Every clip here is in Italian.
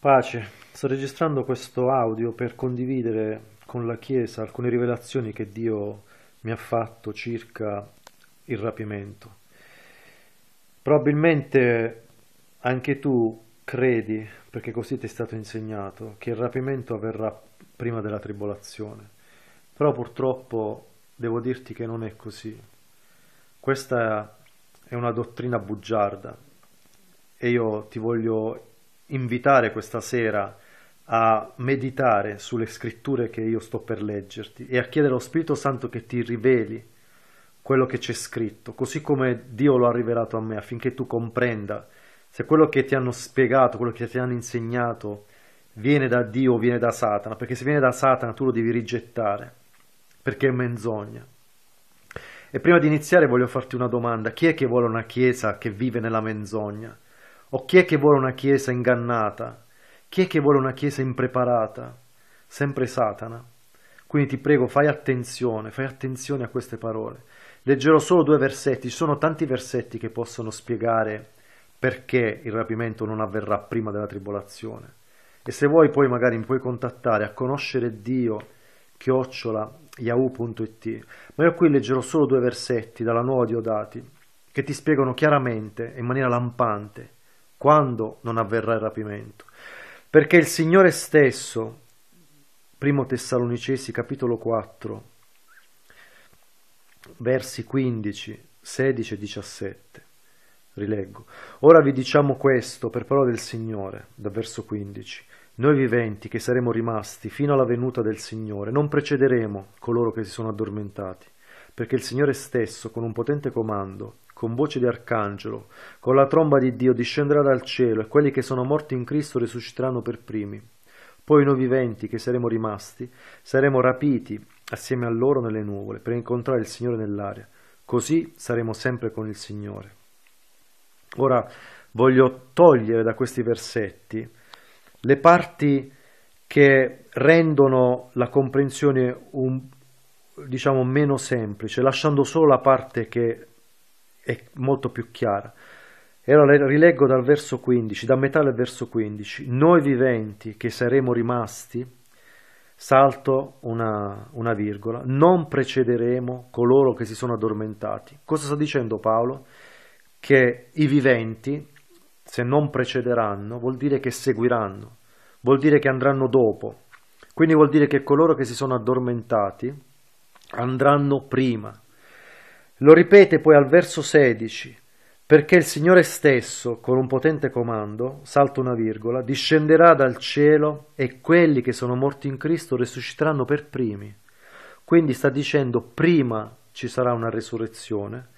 Pace, sto registrando questo audio per condividere con la Chiesa alcune rivelazioni che Dio mi ha fatto circa il rapimento. Probabilmente anche tu credi, perché così ti è stato insegnato, che il rapimento avverrà prima della tribolazione, però purtroppo devo dirti che non è così. Questa è una dottrina bugiarda e io ti voglio invitare questa sera a meditare sulle scritture che io sto per leggerti e a chiedere allo Spirito Santo che ti riveli quello che c'è scritto, così come Dio lo ha rivelato a me, affinché tu comprenda se quello che ti hanno spiegato, quello che ti hanno insegnato viene da Dio o viene da Satana, perché se viene da Satana tu lo devi rigettare, perché è menzogna. E prima di iniziare voglio farti una domanda, chi è che vuole una chiesa che vive nella menzogna? O chi è che vuole una chiesa ingannata? Chi è che vuole una chiesa impreparata? Sempre Satana. Quindi ti prego, fai attenzione, fai attenzione a queste parole. Leggerò solo due versetti, ci sono tanti versetti che possono spiegare perché il rapimento non avverrà prima della tribolazione. E se vuoi poi magari mi puoi contattare a conoscere Dio, chiocciola, yahoo.it. Ma io qui leggerò solo due versetti dalla nuova Diodati che ti spiegano chiaramente, in maniera lampante, quando non avverrà il rapimento. Perché il Signore stesso, primo Tessalonicesi capitolo 4, versi 15, 16 e 17, rileggo. Ora vi diciamo questo per parola del Signore, dal verso 15. Noi viventi che saremo rimasti fino alla venuta del Signore, non precederemo coloro che si sono addormentati, perché il Signore stesso, con un potente comando, con voce di arcangelo, con la tromba di Dio discenderà dal cielo e quelli che sono morti in Cristo risusciteranno per primi. Poi noi viventi che saremo rimasti saremo rapiti assieme a loro nelle nuvole per incontrare il Signore nell'aria. Così saremo sempre con il Signore. Ora voglio togliere da questi versetti le parti che rendono la comprensione un, diciamo meno semplice, lasciando solo la parte che è molto più chiara. E allora rileggo dal verso 15, da metà del verso 15. Noi viventi che saremo rimasti, salto una, una virgola, non precederemo coloro che si sono addormentati. Cosa sta dicendo Paolo? Che i viventi, se non precederanno, vuol dire che seguiranno, vuol dire che andranno dopo. Quindi vuol dire che coloro che si sono addormentati andranno prima, lo ripete poi al verso 16, perché il Signore stesso, con un potente comando, salta una virgola, discenderà dal cielo e quelli che sono morti in Cristo risusciteranno per primi. Quindi sta dicendo prima ci sarà una resurrezione,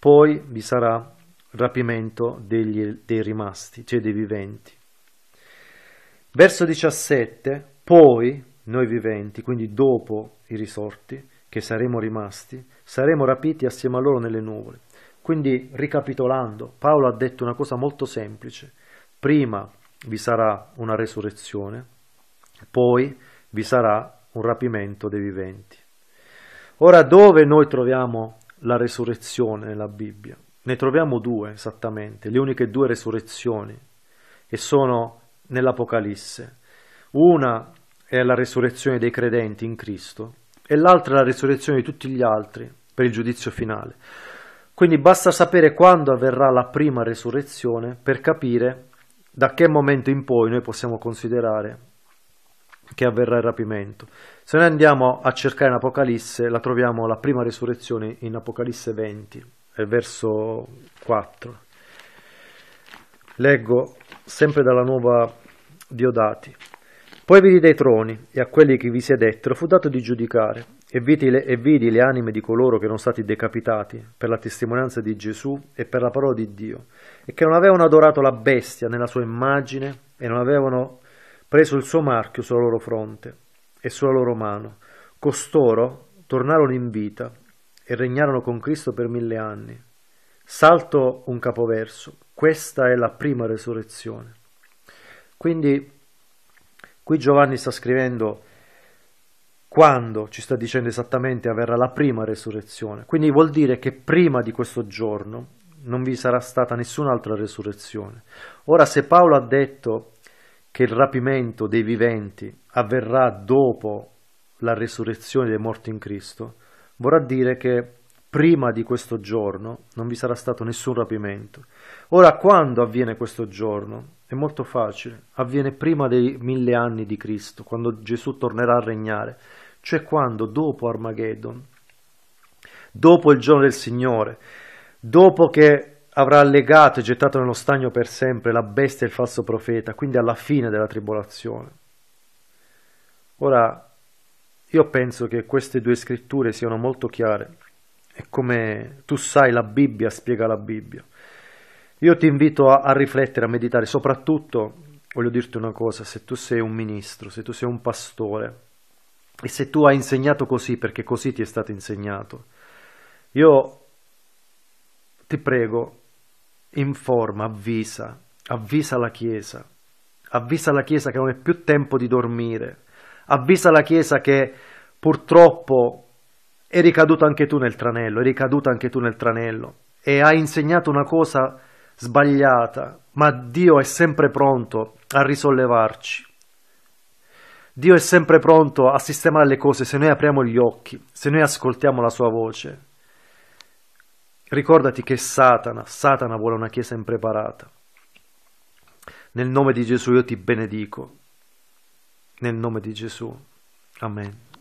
poi vi sarà rapimento degli, dei rimasti, cioè dei viventi. Verso 17, poi noi viventi, quindi dopo i risorti, che saremo rimasti, saremo rapiti assieme a loro nelle nuvole. Quindi, ricapitolando, Paolo ha detto una cosa molto semplice. Prima vi sarà una resurrezione, poi vi sarà un rapimento dei viventi. Ora, dove noi troviamo la resurrezione nella Bibbia? Ne troviamo due esattamente, le uniche due resurrezioni, e sono nell'Apocalisse. Una è la resurrezione dei credenti in Cristo, e l'altra è la risurrezione di tutti gli altri per il giudizio finale. Quindi basta sapere quando avverrà la prima risurrezione per capire da che momento in poi noi possiamo considerare che avverrà il rapimento. Se noi andiamo a cercare in Apocalisse, la troviamo la prima risurrezione in Apocalisse 20, verso 4. Leggo sempre dalla nuova Diodati. Poi vidi dei troni, e a quelli che vi sedettero fu dato di giudicare, e vidi, le, e vidi le anime di coloro che erano stati decapitati per la testimonianza di Gesù e per la parola di Dio, e che non avevano adorato la bestia nella sua immagine, e non avevano preso il suo marchio sulla loro fronte e sulla loro mano. Costoro tornarono in vita e regnarono con Cristo per mille anni. Salto un capoverso, questa è la prima resurrezione. Quindi Qui Giovanni sta scrivendo quando ci sta dicendo esattamente avverrà la prima resurrezione. Quindi vuol dire che prima di questo giorno non vi sarà stata nessun'altra resurrezione. Ora se Paolo ha detto che il rapimento dei viventi avverrà dopo la resurrezione dei morti in Cristo, vorrà dire che prima di questo giorno non vi sarà stato nessun rapimento. Ora, quando avviene questo giorno? È molto facile, avviene prima dei mille anni di Cristo, quando Gesù tornerà a regnare, cioè quando dopo Armageddon, dopo il giorno del Signore, dopo che avrà legato e gettato nello stagno per sempre la bestia e il falso profeta, quindi alla fine della tribolazione. Ora, io penso che queste due scritture siano molto chiare è come tu sai la Bibbia spiega la Bibbia. Io ti invito a, a riflettere, a meditare, soprattutto voglio dirti una cosa, se tu sei un ministro, se tu sei un pastore e se tu hai insegnato così perché così ti è stato insegnato, io ti prego, informa, avvisa, avvisa la Chiesa, avvisa la Chiesa che non è più tempo di dormire, avvisa la Chiesa che purtroppo è ricaduto anche tu nel tranello, è ricaduta anche tu nel tranello e hai insegnato una cosa sbagliata, ma Dio è sempre pronto a risollevarci. Dio è sempre pronto a sistemare le cose se noi apriamo gli occhi, se noi ascoltiamo la sua voce. Ricordati che Satana, Satana vuole una chiesa impreparata. Nel nome di Gesù io ti benedico. Nel nome di Gesù. Amen.